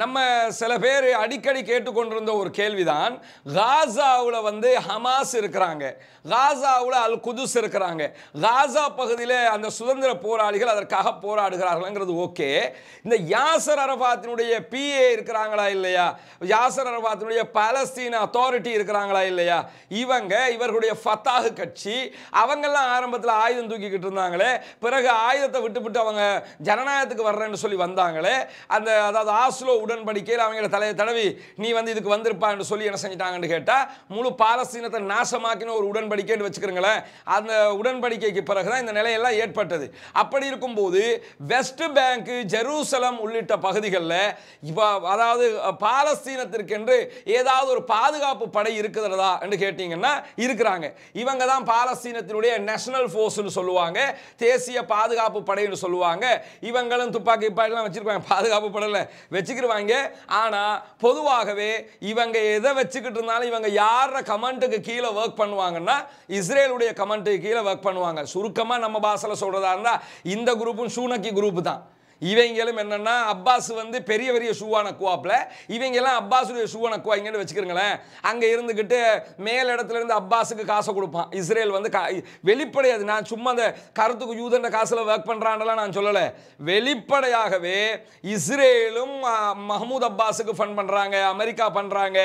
நம்ம சில பேர் அடிக்கடி கேட்டுக்கொண்டிருந்த ஒரு கேள்விதான் காசாவில் வந்து ஹமாஸ் இருக்கிறாங்க காசாவில் அல் குதுஸ் இருக்கிறாங்க காசா பகுதியில் அந்த சுதந்திர போராளிகள் அதற்காக போராடுகிறார்கள்ங்கிறது ஓகே இந்த யாசர் அரபாத்தினுடைய பிஏ இருக்கிறாங்களா இல்லையா யாசர் அரபாத்தினுடைய பாலஸ்தீன் அத்தாரிட்டி இருக்கிறாங்களா இல்லையா இவங்க இவர்களுடைய ஃபத்தாகு கட்சி அவங்கெல்லாம் ஆரம்பத்தில் ஆயுதம் தூக்கிக்கிட்டு இருந்தாங்களே பிறகு ஆயுதத்தை விட்டுவிட்டு அவங்க ஜனநாயகத்துக்கு வர்றேன்னு சொல்லி வந்தாங்களே அந்த அதாவது ஆஸ்லோ உடன்படிக்கையில் அவங்கள தலையை தடவி நீ வந்து இதுக்கு வந்திருப்பா என்று சொல்லி என்ன செஞ்சிட்டாங்கன்னு கேட்டால் முழு பாலஸ்தீனத்தை நாசமாக்கின ஒரு உடன்படிக்கைன்னு வச்சுக்கிறீங்களேன் அந்த உடன்படிக்கைக்கு பிறகு தான் இந்த நிலையெல்லாம் ஏற்பட்டது அப்படி இருக்கும்போது வெஸ்ட் பேங்க்கு ஜெருசலம் உள்ளிட்ட பகுதிகளில் இப்போ அதாவது பாலஸ்தீனத்திற்கென்று ஏதாவது ஒரு பாதுகாப்பு படை இருக்குதுதா என்று கேட்டிங்கன்னா இருக்கிறாங்க இவங்க தான் பாலஸ்தீனத்தினுடைய நேஷனல் ஃபோர்ஸ்னு சொல்லுவாங்க தேசிய பாதுகாப்பு படைன்னு சொல்லுவாங்க இவங்களும் துப்பாக்கி பாடலாம் வச்சுருப்பாங்க பாதுகாப்பு படையில் வச்சுக்கிற பேசுவாங்க ஆனால் பொதுவாகவே இவங்க எதை வச்சுக்கிட்டு இருந்தாலும் இவங்க யார கமெண்ட்டுக்கு கீழே ஒர்க் பண்ணுவாங்கன்னா இஸ்ரேலுடைய கமெண்ட்டுக்கு கீழே ஒர்க் பண்ணுவாங்க சுருக்கமாக நம்ம பாசல சொல்கிறதா இருந்தால் இந்த குரூப்பும் சூனக்கி குரூப் தான் இவங்களும் என்னென்னா அப்பாஸ் வந்து பெரிய பெரிய ஷூவான இவங்க இவங்கெல்லாம் அப்பாஸுடைய ஷூவான குவா இங்கேன்னு வச்சுக்கிறங்களேன் அங்கே இருந்துக்கிட்டு மேல் இடத்துல இருந்து அப்பாஸுக்கு காசை கொடுப்பான் இஸ்ரேல் வந்து கா வெளிப்படையாது நான் சும்மா அந்த கருத்துக்கு யூதண்ட காசில் ஒர்க் பண்ணுறான்லாம் நான் சொல்லலை வெளிப்படையாகவே இஸ்ரேலும் மஹமூத் அப்பாஸுக்கு ஃபண்ட் பண்ணுறாங்க அமெரிக்கா பண்ணுறாங்க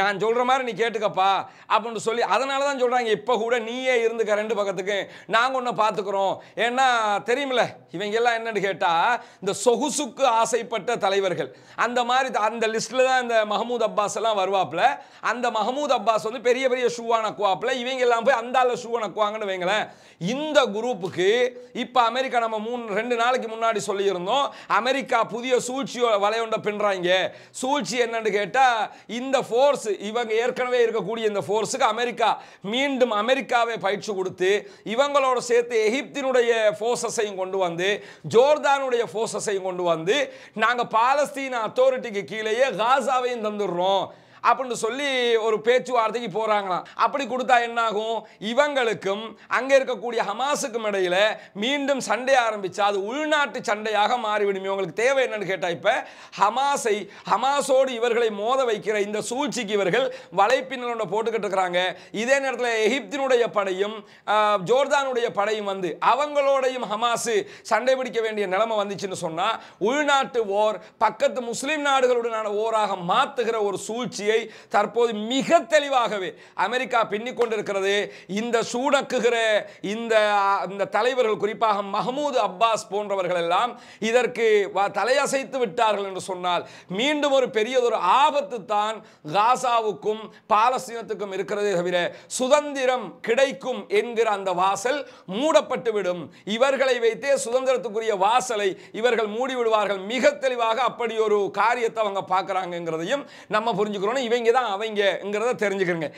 நான் சொல்கிற மாதிரி நீ கேட்டுக்கப்பா அப்படின்னு சொல்லி அதனால தான் சொல்கிறாங்க இப்போ கூட நீயே இருந்துக்க ரெண்டு பக்கத்துக்கு நாங்கள் ஒன்று பார்த்துக்குறோம் ஏன்னா தெரியுமில இவங்க எல்லாம் என்னன்னு கேட்டால் இந்த சொகுசுக்கு ஆசைப்பட்ட தலைவர்கள் அந்த மாதிரி அந்த லிஸ்ட்டில் தான் இந்த மஹமூத் அப்பாஸ் எல்லாம் வருவாப்பில் அந்த மஹமூத் அப்பாஸ் வந்து பெரிய பெரிய ஷூவான குவாப்பில் இவங்க எல்லாம் போய் அந்தால ஷூவை நக்குவாங்கன்னு வைங்களேன் இந்த குரூப்புக்கு இப்போ அமெரிக்கா நம்ம மூணு ரெண்டு நாளைக்கு முன்னாடி சொல்லியிருந்தோம் அமெரிக்கா புதிய சூழ்ச்சியோ வளையொண்ட பின்றாங்க சூழ்ச்சி என்னன்னு கேட்டால் இந்த ஃபோர்ஸ் இவங்க ஏற்கனவே இருக்கக்கூடிய இந்த ஃபோர்ஸுக்கு அமெரிக்கா மீண்டும் அமெரிக்காவை பயிற்சி கொடுத்து இவங்களோட சேர்த்து எகிப்தினுடைய ஃபோர்ஸஸையும் கொண்டு வந்து ஜோர்தானுடைய ஃபோர்ஸ் ப்ராசஸையும் கொண்டு வந்து நாங்கள் பாலஸ்தீன அத்தாரிட்டிக்கு கீழேயே காசாவையும் தந்துடுறோம் அப்படின்னு சொல்லி ஒரு பேச்சுவார்த்தைக்கு போகிறாங்களாம் அப்படி கொடுத்தா என்னாகும் இவங்களுக்கும் அங்கே இருக்கக்கூடிய ஹமாஸுக்கும் இடையில் மீண்டும் சண்டை ஆரம்பித்தா அது உள்நாட்டு சண்டையாக மாறிவிடும் இவங்களுக்கு தேவை என்னன்னு கேட்டால் இப்போ ஹமாஸை ஹமாஸோடு இவர்களை மோத வைக்கிற இந்த சூழ்ச்சிக்கு இவர்கள் வலைப்பின்னல் ஒன்று போட்டுக்கிட்டு இருக்கிறாங்க இதே நேரத்தில் எகிப்தினுடைய படையும் ஜோர்தானுடைய படையும் வந்து அவங்களோடையும் ஹமாசு சண்டை பிடிக்க வேண்டிய நிலைமை வந்துச்சுன்னு சொன்னால் உள்நாட்டு ஓர் பக்கத்து முஸ்லீம் நாடுகளுடனான ஓராக மாற்றுகிற ஒரு சூழ்ச்சி செய்தியை தற்போது மிக தெளிவாகவே அமெரிக்கா பின்னிக் கொண்டிருக்கிறது இந்த சூடக்குகிற இந்த இந்த தலைவர்கள் குறிப்பாக மஹமூது அப்பாஸ் போன்றவர்கள் எல்லாம் இதற்கு தலையசைத்து விட்டார்கள் என்று சொன்னால் மீண்டும் ஒரு பெரியதொரு ஆபத்து தான் காசாவுக்கும் பாலஸ்தீனத்துக்கும் இருக்கிறதே தவிர சுதந்திரம் கிடைக்கும் என்கிற அந்த வாசல் மூடப்பட்டுவிடும் இவர்களை வைத்தே சுதந்திரத்துக்குரிய வாசலை இவர்கள் மூடி விடுவார்கள் மிக தெளிவாக அப்படி ஒரு காரியத்தை அவங்க பார்க்குறாங்கிறதையும் நம்ம புரிஞ்சுக்கிறோம் இவங்க தான் அவங்கங்கிறத தெரிஞ்சுக்கிறேங்க